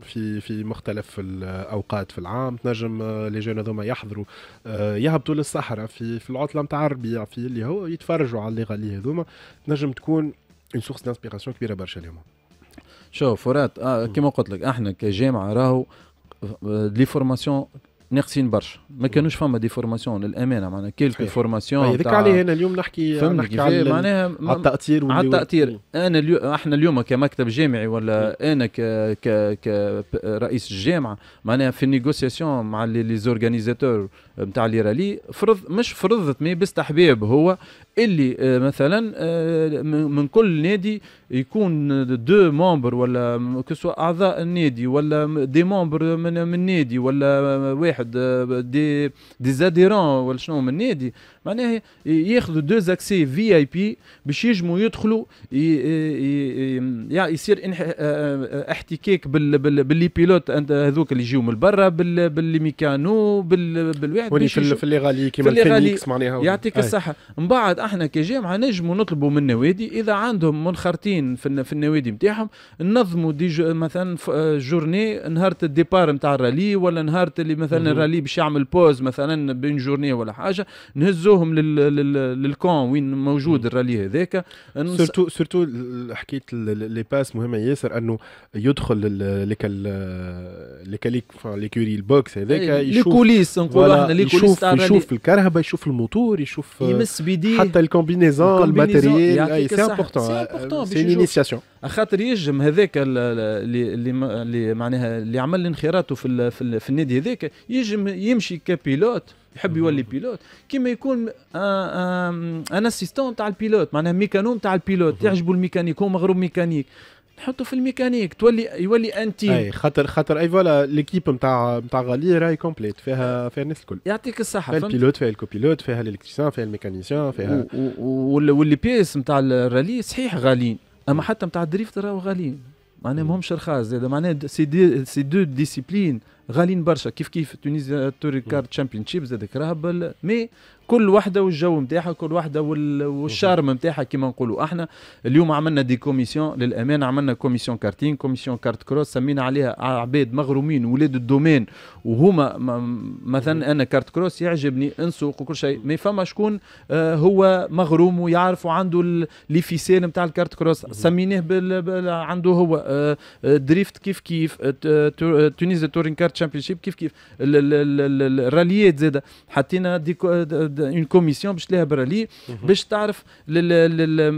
في في مختلف الاوقات في العام تنجم لي جون هذوما يحضروا يهبطوا للصحراء في في العطله نتاع الربيع في اللي هو يتفرجوا على لي غالي هذوما تنجم تكون اون سورس دانسبيراسيون كبيره برشا اليوم شوف فرات آه كما قلت لك احنا كجامعه راهو آه، لي فورماسيون ناقصين برشا ما كانوش فما دي فورماسيون للامانه معناها كيلكو فورماسيون هذاك عليه انا اليوم نحكي نحكي على معناها على التاثير على التاثير انا اليوم احنا اليوم كمكتب جامعي ولا انا ك ك كرئيس الجامعه معناها في النيغوسياسيون مع لي زورغانيزاتور نتاع لي رالي فرض مش فرضت مي باستحباب هو اللي آه، مثلا آه، من كل نادي يكون دو مومبر ولا كسوا اعضاء النادي ولا دي مومبر من النادي ولا آه، واحد واحد آه، دي دي زاديرون ولا شنو من نادي معناها ياخذوا دو زاكسي في اي بي باش يجموا يدخلوا يعني يصير آه، آه، احتكاك باللي بيلوت هذوك اللي يجيو من برا باللي ميكانو بالواحد واللي في اللي غالي كيما الفينيكس معناها يعطيك الصحه من بعد احنا كجامعه نجموا نطلبوا من النوادي اذا عندهم منخرطين في النوادي نتاعهم ننظموا دي جو مثلا آه، جورني نهار الديبار نتاع الرالي ولا نهار اللي مثلا الرالي باش يعمل بوز مثلا بين جورني ولا حاجه نهزوا نقلوهم لل... لل... للكون وين موجود الرالي هذاك سورتو سورتو حكيت لي باس مهمه ياسر انه يدخل لك لكاليك ليكوري البوكس هذاك يشوف الكوليس نقولوا احنا يشوف يشوف الكرهبه يشوف الموتور يشوف آه، يمس بيديه حتى الكومبينيزون الماتيريال سي امبورتون سي انيسياسيون خاطر يجم هذاك اللي اللي معناها اللي عمل انخراطه في في النادي هذاك يجم يمشي كبيلوت يحب يولي بيلوت كيما يكون ان آه، آه، آه، اسيستون تاع البيلوت معناها ميكانو تاع البيلوت يعجبو الميكانيك هو مغروم ميكانيك نحطه في الميكانيك تولي يولي انتي اي خاطر خاطر اي فوالا ليكيب نتاع نتاع غالي راهي كومبليت فيها فيها الناس الكل يعطيك الصحه فيها البيلوت فيها الكوبيلوت فيها الالكتريسيان فيها الميكانيسيان فيها واللي بيس نتاع الرالي صحيح غاليين اما حتى نتاع الدريفت راهو غاليين معناها ماهمش رخاص زاد معناها سي دو ديسيبلين دي غاليين برشا كيف كيف تونيزيا تور كارد تشامبيون شيب زادك راهبل مي كل وحده والجو نتاعها كل وحده والشارم نتاعها كما نقولوا احنا اليوم عملنا دي كوميسيون للامان عملنا كوميسيون كارتين كوميسيون كارت كروس سمينا عليها عباد مغرومين ولاد الدومين وهما مثلا انا كارت كروس يعجبني نسوق وكل شيء ما فما شكون آه هو مغروم ويعرف وعنده لي فيسيل نتاع الكارت كروس سميناه عنده هو آه،, آه دريفت كيف كيف آه, آه، تونيز تورين كارت شامبيونشيب كيف كيف الراليات زاده حطينا دي واحد اون كوميسيون باش تهبر عليه باش تعرف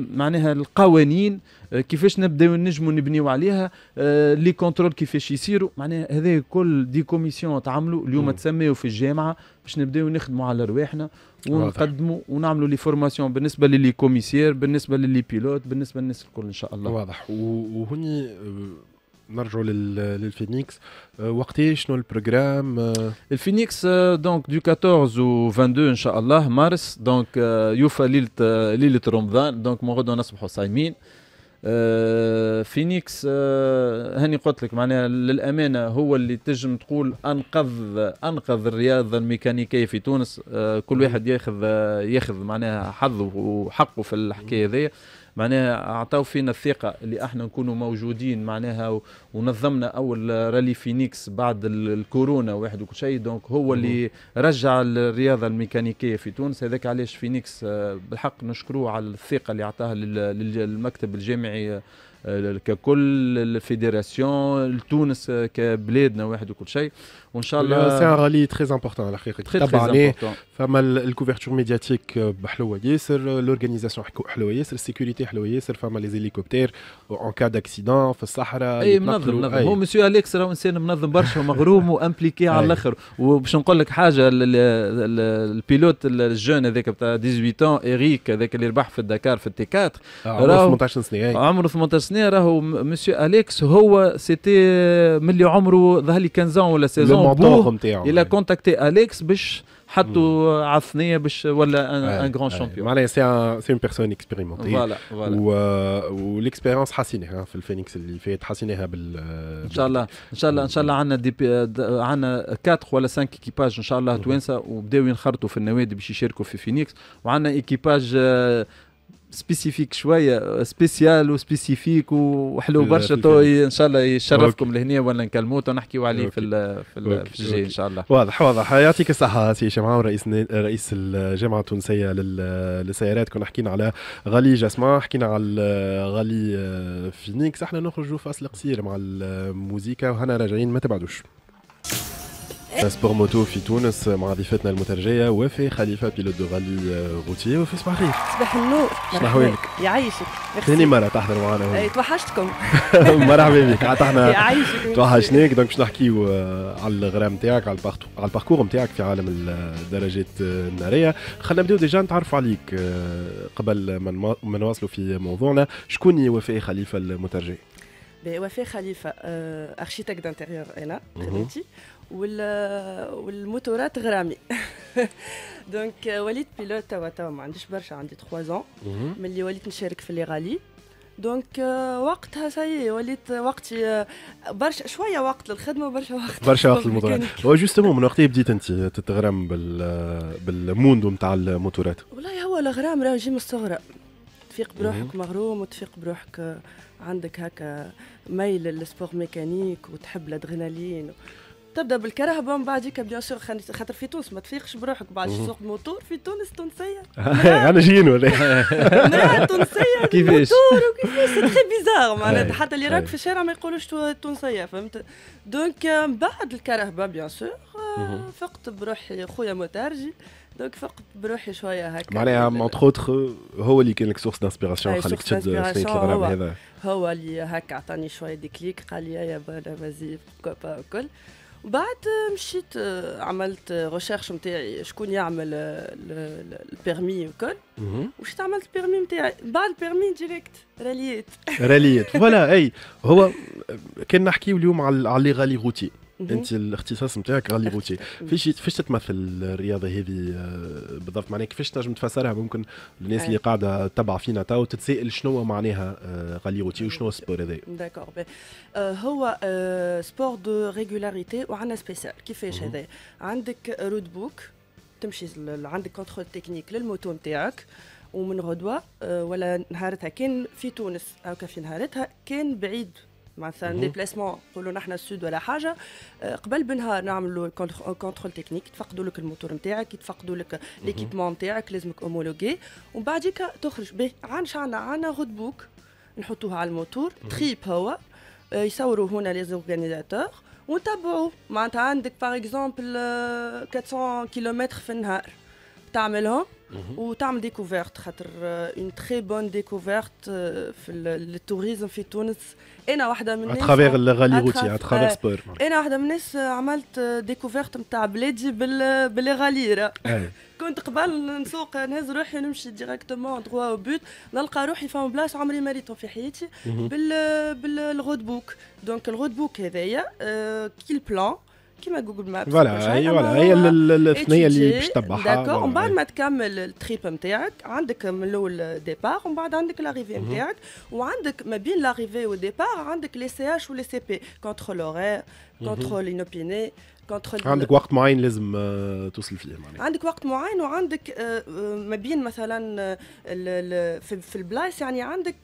معناها القوانين آه، كيفاش نبداو نجموا نبنيو عليها آه، لي كونترول كيفاش يصيروا معناها هذا كل دي كوميسيون تعملوا اليوم تسميو في الجامعه باش نبداو نخدموا على رواحنا ونقدموا ونعملوا لي فورماسيون بالنسبه للي كوميسير بالنسبه للي بيلوت بالنسبه للناس الكل ان شاء الله واضح وهني آه، نرجعوا للفينيكس آه، وقتي شنو البروجرام آه، الفينيكس دونك دو 14 و 22 ان شاء الله مارس دونك يوفى ليله آه، ليله رمضان دونك ما غدو نصبحوا صايمين فينيكس هاني قلت لك معناها للامانه هو اللي تجم تقول انقذ انقذ الرياضه الميكانيكيه في تونس كل واحد ياخذ ياخذ معناها حظه وحقه في الحكايه هذه معناها اعطاو فينا الثقه اللي احنا نكونوا موجودين معناها ونظمنا اول رالي فينيكس بعد الكورونا واحد وكل شيء دونك هو اللي رجع الرياضه الميكانيكيه في تونس هذاك علاش فينيكس آه، بالحق نشكروه على الثقه اللي اعطاها للمكتب الجامعي آه، ككل الفيدراسيون لتونس آه، كبلادنا واحد وكل شيء Euh, c'est un rallye très important. couverture médiatique, euh, l'organisation, la sécurité, les hélicoptères euh, en cas d'accident, eh, Monsieur Alex, le pilote jeune, 18 ans, Eric, de Dakar, saison معطوه الى كونتاكتي اليكس باش حطوا على الثنيه باش ولا ان غران شامبيون معناها سي سي اون بيرسون اكسبيريمونتي فوالا فوالا والاكسبيريونس حاسينها في الفينيكس اللي فات حسيناها بال ان شاء الله ان شاء الله ان شاء الله عندنا دي عندنا 4 ولا 5 ايكيباج ان شاء الله توانسه وبداو ينخرطوا في النوادي باش يشاركوا في فينيكس وعندنا ايكيباج آه، سبيسيفيك شويه آه، سبيسيال وسبيسيفيك وحلو برشا تو ان شاء الله يشرفكم لهنا ولا نكلموه ونحكيوا عليه في الـ في, ال في الجاي ان شاء الله واضح واضح يعطيك الصحه سي شمعون رئيس رئيس الجامعه التونسيه للسيارات كنا حكينا على غالي جاسما حكينا على غالي آه، فينيكس احنا نخرجوا فاصل قصير مع الموزيكا آه، وهنا راجعين ما تبعدوش سبور موتو في تونس مع ضيفتنا المترجيه وفي خليفه بيلوت دو فالي روتي آه، وفي صباح الخير صباح النور مرحبا يعيشك ثاني مره تحضر معنا هنا إيه، توحشتكم مرحبا بك عاد احنا توحشناك دونك باش نحكيو آه، على الغرام نتاعك على على الباركور نتاعك في عالم الدرجات آه، الناريه خلينا نبداو ديجا نتعرفوا عليك قبل ما نواصلوا في موضوعنا شكون هي وفاء خليفه المترجيه وفاء خليفه ارشيتك دانتيريور انا خدمتي والموتورات غرامي (laughs) دونك وليت بيلوت توا توا ما عنديش برشا عندي 3 ans ملي وليت نشارك في لي غالي دونك وقتها سي وليت وقتي برشا شويه وقت للخدمه وبرشا وقت برشا وقت (laughs) للموتورات هو جوستومون من وقتها بديت انت تتغرم بال بالموندو نتاع الموتورات والله هو الغرام راه يجي من الصغرى تفيق بروحك مغروم وتفيق بروحك عندك هكا ميل للسبور ميكانيك وتحب الادرينالين تبدا بالكرهبه ومن بعد هيك بيان سور خاطر في تونس ما تفيقش بروحك بعد سوق موتور في تونس تونسيه (laughs) انا جايين ولا إيه؟ (laughs) تونسيه (laughs) كيفاش وكيفاش تري بيزار معناتها حتى اللي راك في الشارع ما يقولوش تونسيه فهمت دونك آه، من بعد الكرهبه بيان آه، سور فقت بروحي خويا مترجي دونك فقت بروحي شويه هكا معناها اونتخ اوتر هو اللي كان لك سورس دانسبيراسيون خليك تشد سنية الغرام هذا هو اللي هكا عطاني شويه ديكليك قال لي يا بالا فازي كوبا وكل الكل وبعد مشيت آه، عملت ريشيرش آه، نتاعي شكون يعمل البيرمي وكل وشيت عملت البيرمي نتاعي بعد البيرمي ديريكت راليت راليت فوالا اي هو كان نحكيو اليوم على لي غالي روتي انت الاختصاص نتاعك غالي بوتي فيش فيش تتمثل الرياضه هذه آه، بالضبط معناها كيفاش تنجم تفسرها ممكن الناس اللي قاعده تبع فينا تو تتسائل شنو معناها آه، غالي بوتي وشنو السبور هذا داكور آه، هو سبور دو ريغولاريتي وعندنا سبيسيال كيفاش هذا عندك رود بوك تمشي عندك كونترول تكنيك للموتو نتاعك ومن غدوه ولا نهارتها كان في تونس هاكا في نهارتها كان بعيد مثلا ديبلاسمون نقولوا نحن السود ولا حاجه آه، قبل بنهار نعملوا كونترول تكنيك تفقدوا لك الموتور نتاعك يتفقدوا لك ليكيبمون نتاعك لازمك اومولوغي ومن بعديك تخرج به عن عندنا عندنا غود بوك نحطوها على الموتور تخيب هو آه، يصوروا هنا لي زورغانيزاتور ونتبعوا معناتها عندك باغ اكزومبل 400 كيلومتر في النهار تعملهم وتعمل mhm. ديكوفيرت خاطر اون تري بون ديكوفيرت في التوريزم في تونس انا واحده من الناس اترافيغ الغالي روتي اترافيغ سبور انا واحده من الناس عملت ديكوفيرت euh, نتاع بلادي بالغاليره كنت قبل نسوق نهز روحي نمشي ديريكتومون دروا بوت نلقى روحي فما بلاص عمري ما ريتهم في حياتي بالغود بوك دونك الغود بوك هذايا euh, كي البلان كيما جوجل مابس فوالا هي فوالا هي الثنيه إيه، اللي باش تبعها داكور ومن بعد ما تكمل التريب نتاعك عندك من الاول ديبار ومن بعد عندك لاريفي نتاعك وعندك ما بين لاريفي والديبار عندك لي سي اش ولي سي بي كونتر لوغير كونتر لينوبيني عندك وقت معين لازم آه، توصل فيه معناها عندك وقت معين وعندك آه، آه، ما بين مثلا في البلايص يعني عندك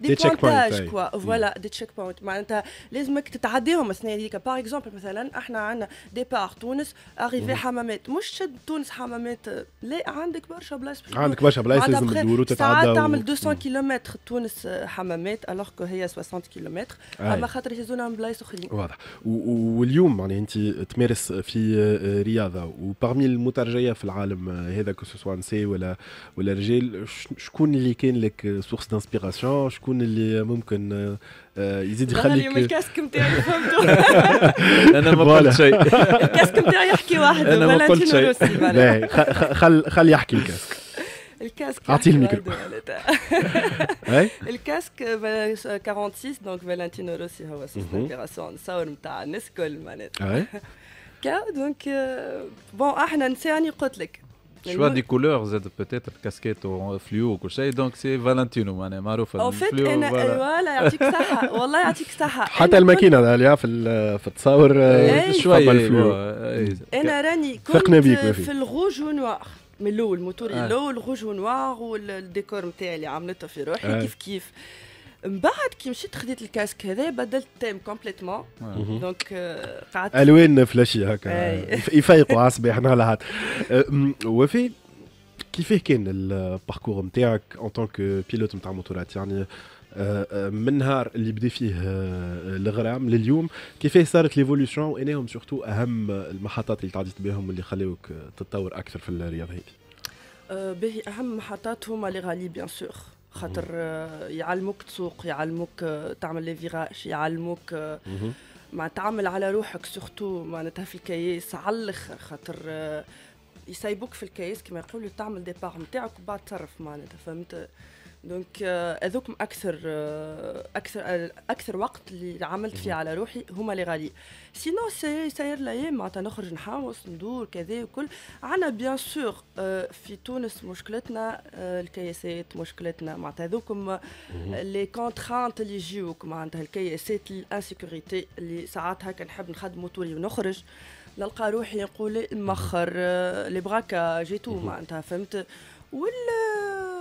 دي, تشيك بوانتاج كوا فوالا دي تشيك بوينت معناتها لازمك تتعديهم السنه هذيك باغ اكزومبل مثلا احنا عندنا ديبار تونس اريفي حمامات مش تشد تونس حمامات لا عندك برشا بلايص عندك برشا بلايص لازم تدور وتتعدى ساعات تعمل 200 كيلومتر تونس حمامات الوغ كو هي 60 كيلومتر اما خاطر يهزونا من بلايص اخرين واضح واليوم يعني انت تمارس في آه، رياضه وبارمي المترجيه في العالم آه، هذا كو نساء ولا ولا رجال شكون اللي كان لك سورس دانسبيراسيون شكون اللي ممكن آه، يزيد يخليك انا اليوم الكاسك نتاعي (laughs) فهمتو (laughs) انا ما قلت شيء الكاسك نتاعي يحكي واحد انا ما قلت شيء خل خل يحكي الكاسك الكاسك اعطيه الميكرو (laughs) الكاسك 46 دونك فالنتينو روسي هو سوس لانسبيراسيون نصور نتاع الناس الكل معناتها كاو دونك بون احنا نساني قلت لك شوا دي كولور زاد بوتيتر كاسكيت فلو وكل شيء دونك سي فالنتينو معناها معروفه اون فيت انا يعطيك صحه (laughs) والله يعطيك صحه حتى الماكينه اللي في في التصاور آه، شويه انا راني كنت في الغوج ونوار من الاول موتور آه. الاول الغوجو نوار والديكور نتاعي اللي عملته في روحي آه. كيف كيف من بعد كي مشيت خديت الكاسك هذا بدلت التيم كومبليتمون دونك آه. euh، قعدت الوان فلاشي هكا (laughs) يفيقوا على الصباح نهار وفي كيفاه كان الباركور نتاعك ان تونك بيلوت نتاع موتورات يعني آه، آه، من النهار اللي بدا فيه آه، الغرام لليوم كيفاه صارت ليفولوسيون وانهم سورتو اهم المحطات اللي تعديت بهم واللي خلاوك تتطور اكثر في الرياضه هذه باهي اهم محطات هما لي غالي بيان سور خاطر يعلموك تسوق يعلموك تعمل لي فيراج يعلموك مع تعمل على روحك سورتو معناتها في الكياس على الاخر خاطر يسيبوك في الكياس كما يقولوا تعمل ديبار نتاعك وبعد تصرف معناتها فهمت دونك euh, هذوكم اكثر آه، اكثر آه، اكثر وقت اللي عملت فيه على روحي هما لي غالي سينو ساير الايام معناتها نخرج نحوس ندور كذا وكل عنا بيان سور في تونس مشكلتنا آه، الكياسات مشكلتنا معناتها هذوكم لي كونترانت اللي يجيوك معناتها الكياسات الانسيكوريتي اللي ساعات هكا نحب نخدم طولي ونخرج نلقى روحي نقول مخر لي براكا جيتو معناتها فهمت ولا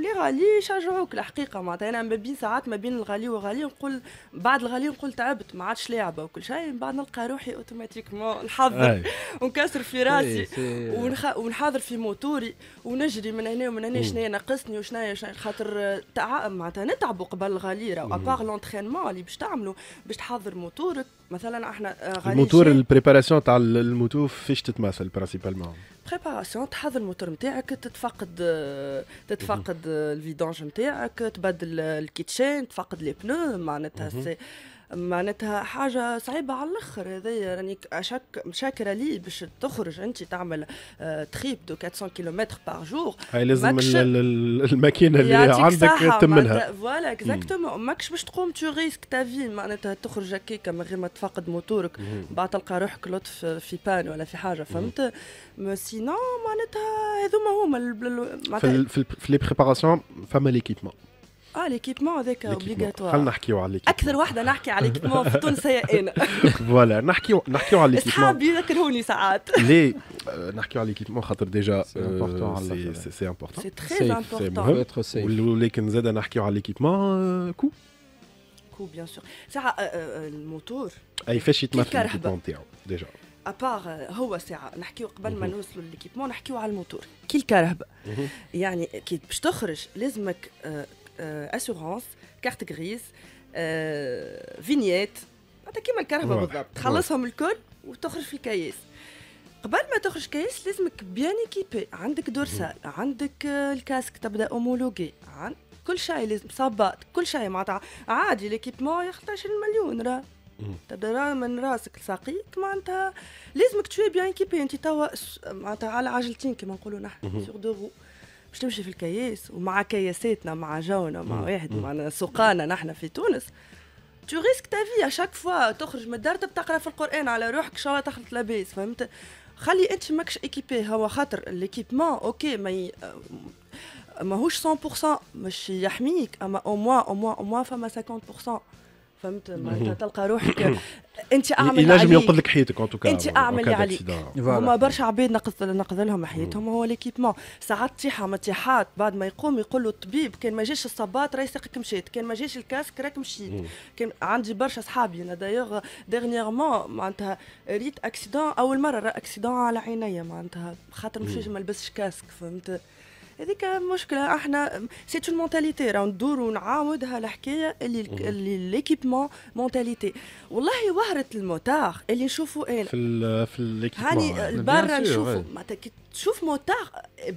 ولي غالي يشجعوك الحقيقه معناتها انا ما بين ساعات ما بين الغالي والغالي نقول بعد الغالي نقول تعبت ما عادش لاعبه وكل شيء من بعد نلقى روحي اوتوماتيكمون نحضر ونكسر في راسي ونخ... ونحضر في موتوري ونجري من هنا ومن هنا شنو ناقصني وشنو خاطر تع... معناتها نتعبوا قبل الغالي راهو ابار لونترينمون اللي باش تعملوا باش تحضر موتورك مثلا احنا غالي الموتور البريباراسيون تاع الموتور فيش تتماثل برانسيبالمون بريباراسيون تحضر الموتور نتاعك تتفقد آه، تتفقد الفيدونج نتاعك تبدل الكيتشين تفقد لي بنو معناتها سي معناتها حاجه صعيبه على الاخر هذايا راني شاك شاكره لي باش تخرج انت تعمل آه، تخيب دو 400 كيلومتر بار جور هاي لازم الماكينه اللي عندك تمنها فوالا اكزاكتومون ماكش باش تقوم تو ريسك تا في معناتها تخرج هكاك من غير ما تفقد موتورك بعد تلقى روحك لطف في بان ولا في حاجه فهمت سينو معناتها هذوما هما معناتها في لي بريباراسيون فما ليكيبمون اه ليكيبمون هذاك اوبليغاتوار خلينا نحكيو على ليكيبمون اكثر وحده نحكي على ليكيبمون في تونس هي انا فوالا (laughs) نحكيو نحكيو على ليكيبمون صحابي يذكروني ساعات (laughs) لي آه، نحكيو على ليكيبمون خاطر ديجا سي امبورتون سي تري امبورتون ولكن زاد نحكيو على ليكيبمون كو كو بيان سور ساعه الموتور اي فاش يتمثل ليكيبمون نتاعو ديجا ابار هو ساعه نحكيو قبل ما mhm. نوصلوا ليكيبمون نحكيو على الموتور كي الكرهبه mhm. يعني كي باش تخرج لازمك آه، اسورونس كارت آه فينيات آه، معناتها كيما الكهرباء بالضبط تخلصهم الكل وتخرج في كياس قبل ما تخرج كيس لازمك بيان ايكيبي عندك دورسال عندك آه، الكاسك تبدا اومولوجي عن كل شيء لازم صباط كل شيء معناتها عادي ليكيبمون يا 10 مليون راه تبدا راه من راسك لساقيك معناتها لازمك تشوي بيان ايكيبي انت توا معناتها على عجلتين كما نقولوا نحن سور دو رو باش تمشي في الكياس ومع كياساتنا مع جونا مع واحد معنا سوقانا نحن في تونس تو ريسك تا في شاك فوا تخرج من الدار تقرا في القران على روحك ان شاء الله تخلط لاباس فهمت خلي انت ماكش ايكيبي هو خاطر ليكيبمون اوكي ما ماهوش 100% مش يحميك اما او موا او موا او موا فما 50% فهمت (laughs) معناتها تلقى روحك (coughs) انت اعمل ينجم ينقذ لك حياتك ان توكا انت اعمل اللي عليك هما برشا عباد نقذ نقذ لهم حياتهم هو ليكيبمون ساعات ما تيحات بعد ما يقوم يقول له الطبيب كان ما جاش الصباط راهي ساقك مشيت كان ما جاش الكاسك راك مشيت كان عندي برشا صحابي انا دايوغ ديرنييرمون معناتها ريت اكسيدون اول مره راه اكسيدون على عينيا معناتها خاطر ما لبسش كاسك فهمت هذيك مشكله احنا سيت اون مونتاليتي راه ندور ونعاودها الحكايه اللي اللي ليكيبمون مونتاليتي والله وهره الموتار اللي نشوفوا انا إيه؟ في الـ في ليكيبمون هاني برا نشوفوا معناتها كي تشوف موتار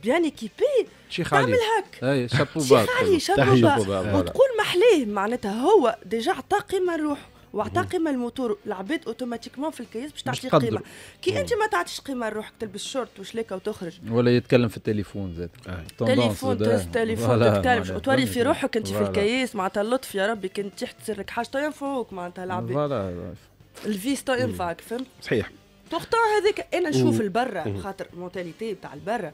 بيان ايكيبي تعمل هك اي شابو شابو وتقول محليه معناتها هو ديجا عطى قيمه لروحه واعطى قيمه الموتور العباد اوتوماتيكمون في الكيس باش تعطي قيمه كي انت ما تعطيش قيمه لروحك تلبس شورت وشلاكه وتخرج ولا يتكلم في التليفون زاد آه. تليفون تهز تليفون تتكلمش وتوري في روحك انت في الكيس معناتها اللطف يا ربي كان تحت تصير لك حاجه ينفعوك معناتها العباد الفيس تو ينفعك فهمت صحيح بورتون هذاك انا نشوف البرا خاطر مونتاليتي بتاع البرا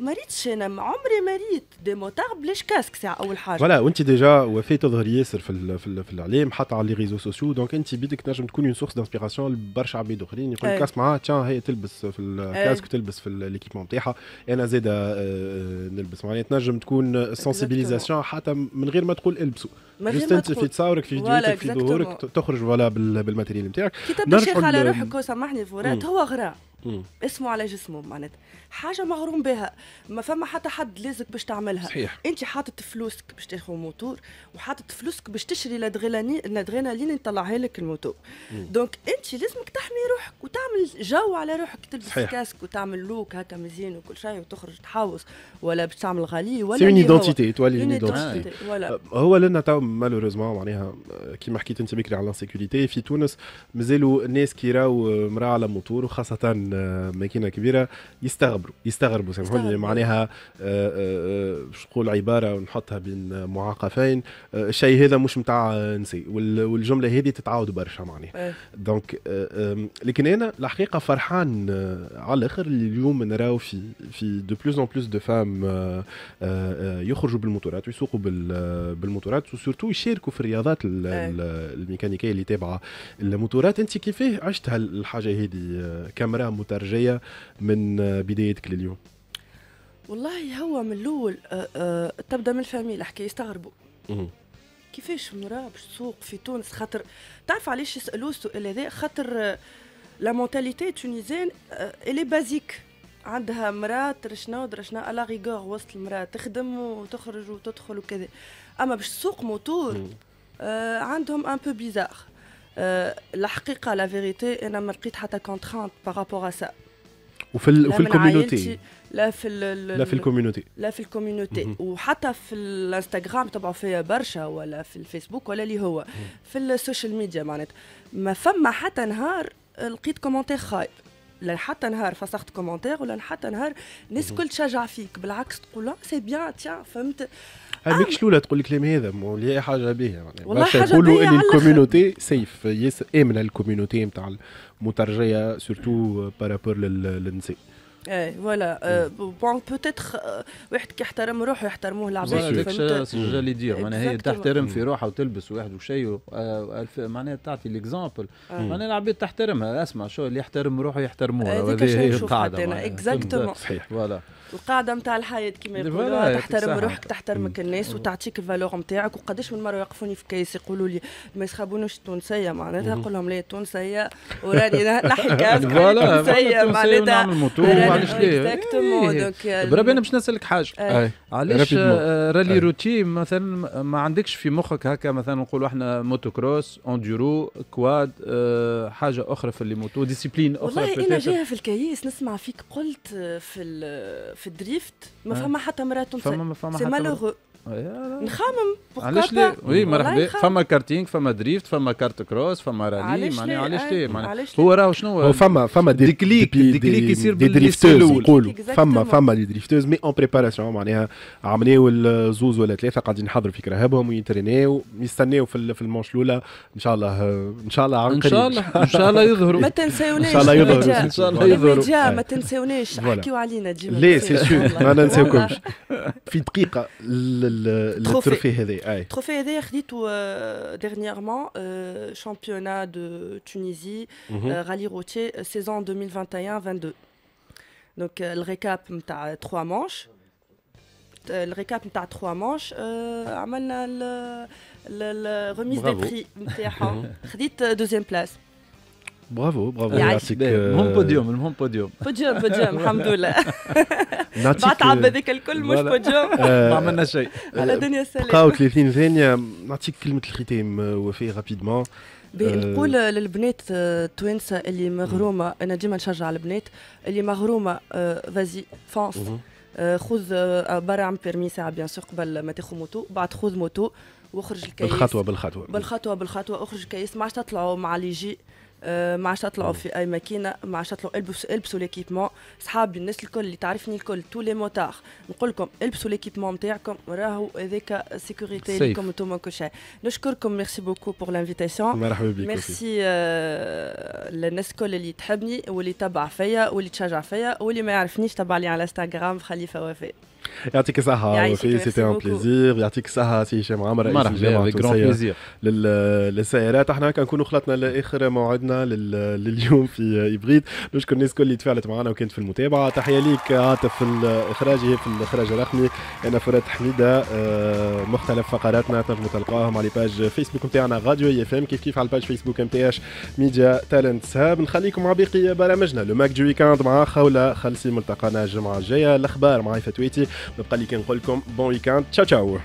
مريتش انا عمري مريت دي موتار بلاش كاسك ساعه اول حاجه فوالا وانت ديجا وفاء تظهر ياسر في في, في الاعلام حتى على لي ريزو سوسيو دونك انت بيدك تنجم تكون اون سورس دانسبيراسيون لبرشا عباد اخرين يقول لك إيه. اسمع تيان هي تلبس في الكاسك إيه. تلبس في ليكيبمون نتاعها انا زاده آه،, آه نلبس معناها تنجم تكون سونسيبيليزاسيون حتى من غير ما تقول البسوا جست انت في تصاورك في فيديوهاتك في ظهورك تخرج فوالا بالماتيريال نتاعك كي تبدا شيخ على روحك سامحني فورات هو غرا مم. اسمه على جسمه معناتها حاجه مغروم بها ما فما حتى حد لازك باش تعملها صحيح. انت حاطط فلوسك باش تاخذ موتور وحاطط فلوسك باش تشري لادغينالين يطلعها لك الموتور دونك انت لازمك تحمي روحك وتعمل جو على روحك تلبس صحيح. كاسك وتعمل لوك هكا مزيان وكل شيء وتخرج تحوس ولا باش تعمل غالي ولا سي اون ايدونتيتي تولي اون ايدونتيتي هو لنا تو مالوريزمون معناها كيما حكيت انت بكري على الانسيكوريتي في تونس مازالوا الناس كي راو مراه على موتور وخاصه ماكينه كبيره يستغربوا يستغربوا سامحوني معناها باش آه، آه، آه، نقول عباره ونحطها بين معاقفين الشيء هذا مش نتاع نسي والجمله هذه تتعاود برشا معناها إيه. دونك لكن انا الحقيقه فرحان على الاخر اللي اليوم نراو في في دو بلوس اون بلوس دو فام يخرجوا بالموتورات ويسوقوا بالموتورات وسورتو يشاركوا في الرياضات إيه. الميكانيكيه اللي تابعه الموتورات انت كيفاه عشت هالحاجه هذه كامراه المترجية من آه، بدايتك لليوم والله هو من الاول آه، آه، تبدا من الفاميل الحكايه يستغربوا كيفاش مراه باش تسوق في تونس خاطر تعرف علاش يسألوا السؤال هذا خاطر لا مونتاليتي تونيزيان الي بازيك عندها مراه ترشنا ودرشنا على ريغور وسط المراه تخدم وتخرج وتدخل وكذا اما باش تسوق موتور عندهم ان بو بيزار الحقيقه لا فيريتي انا ما لقيت حتى كونترانت بارابور ا سا وفي ال... وفي الكوميونيتي لا في ال... لا في الكوميونيتي لا في الكوميونيتي وحتى في الانستغرام تبعو فيا برشا ولا في الفيسبوك ولا اللي هو في السوشيال ميديا معناتها ما فما حتى نهار لقيت كومنتير خايب لا حتى نهار فسخت كومنتير ولا حتى نهار الناس الكل تشجع فيك بالعكس تقول لا سي بيان تيان فهمت هذيك الاولى تقول الكلام هذا مولي حاجه باهيه يعني والله حاجه نقولوا ان الكوميونيتي سيف يس امنه الكوميونيتي نتاع المترجيه سورتو بارابور للنساء ايه فوالا بون بوتيتر واحد كي يحترم روحه يحترموه العباد فهمت اللي يدير معناها هي تحترم في روحها وتلبس واحد وشيء آه، معناها تعطي ليكزامبل آه. معناها العباد تحترمها اسمع شو اللي يحترم روحه يحترموه هذه هي القاعده اكزاكتومون صحيح فوالا القاعده نتاع الحياه كما يقولوا تحترم روحك تحترمك الناس وتعطيك الفالور نتاعك وقداش من مره يوقفوني في كيس يقولوا لي ما يسخبونوش التونسيه معناتها نقول لهم لا التونسيه وراني (laughs) نحكي (laughs) كاس التونسيه معناتها معلش ليه إيه. euh, بربي انا باش نسالك حاجه آه. علاش آه، رالي روتي مثلا ما عندكش في مخك هكا مثلا نقولوا احنا موتو كروس اونديرو آه، كواد حاجه اخرى في اللي موتو ديسيبلين اخرى والله انا جايه في الكيس نسمع فيك قلت في في الدريفت ما آه. فما حتى مراه تنسى سي مالوغو نخمم علاش لا وي مرحبا فما كارتينغ فما دريفت فما كارت كروس فما رالي معناها علاش لا معناها هو راه شنو هو فما فما دي كليك دي كليك يصير بالدريفتوز نقولوا فما فما دي دريفتوز مي اون بريباراسيون معناها عملناو الزوز ولا ثلاثه قاعدين نحضروا في كرهبهم ويترينيو يستناو في في المونش الاولى ان شاء الله ان شاء الله ان شاء الله ان شاء الله يظهروا ما تنساوناش ان شاء الله يظهروا ان شاء الله يظهروا آه. ما تنساوناش احكيو علينا ديما لا سي سور ما ننساوكمش (laughs) في دقيقه Trophée, trophée, euh, Dernièrement, euh, championnat de Tunisie, mhm. euh, Rallye routier, saison 2021-22. Donc mm, le récap, t'as trois manches. Le récap, t'as trois manches. À la remise des prix, je (laughs) mhm. deuxième place. برافو برافو يعطيك المهم بوديوم المهم بوديوم بوديوم بوديوم الحمد لله تعب هذاك الكل مش بوديوم ما عملنا شيء على دنيا سلام بقاو 30 ثانيه نعطيك كلمه الختام وفاء رابيدمون نقول للبنات التوانسه euh, اللي مغرومه انا ديما نشجع البنات اللي مغرومه فازي آه، فونس آه، خذ آه، برا عم بيرمي ساعه بيان سور قبل ما تاخذ موتو بعد خذ موتو واخرج الكيس بالخطوه بالخطوه بالخطوه بالخطوه اخرج الكيس ما عادش تطلعوا مع لي جي آه، ما عادش طلعوا في اي ماكينه ما عادش طلعوا البسوا البسوا ليكيبمون صحابي الناس الكل اللي تعرفني الكل تو لي موتار نقول لكم البسوا ليكيبمون نتاعكم راهو هذاك سيكوريتي لكم انتم كل شيء نشكركم ميرسي بوكو بور لانفيتاسيون مرحبا بكم ميرسي للناس الكل اللي تحبني واللي تبع فيا واللي تشجع فيا واللي ما يعرفنيش تبع لي على انستغرام خليفه وفاء يعطيك الصحة وفي سيتي ان بليزير يعطيك الصحة سي هشام عمر رئيس الجامعة بليزير للسيارات احنا كنكونوا خلطنا لاخر موعدنا لليوم في هبريد نشكر الناس الكل اللي تفاعلت معنا وكانت في المتابعة تحية ليك عاطف في الاخراج في الاخراج الرقمي انا فرات حميدة آه، مختلف فقراتنا تنجموا تلقاهم على باج فيسبوك نتاعنا راديو اف ام كيف كيف على الباج فيسبوك ام تي اش ميديا تالنتس هاب نخليكم مع باقي برامجنا لو ماك دو ويكاند مع خولة خلصي ملتقانا الجمعة الجاية الاخبار مع فتويتي Me comme bon week-end. Ciao ciao.